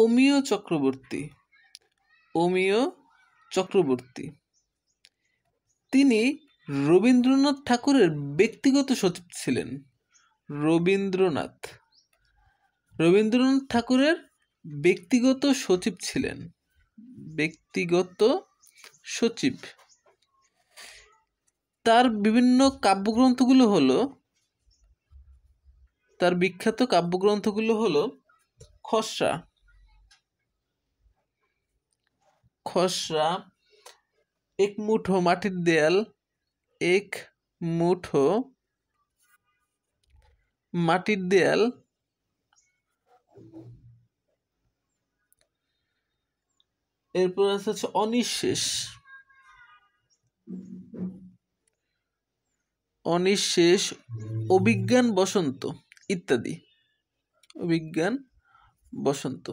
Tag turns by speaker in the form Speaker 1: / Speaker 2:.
Speaker 1: অমিয় চক্রবর্তী অমিয় চক্রবর্তী তিনি রবীন্দ্রনাথ ঠাকুরের ব্যক্তিগত সচিব ছিলেন রবীন্দ্রনাথ রবীন্দ্রনাথ ঠাকুরের ব্যক্তিগত সচিব ছিলেন ব্যক্তিগত সচিব তার বিভিন্ন কাব্যগ্রন্থগুলো হলো তার বিখ্যাত কাব্যগ্রন্থগুলো হলো খসড়া খসড়া এক মুঠো মাটির দেয়াল এক মুঠো মাটির দেয়াল এরপর আছে হচ্ছে অনিঃশেষ অনিঃশেষ অভিজ্ঞান বসন্ত ইত্যাদি অভিজ্ঞান বসন্ত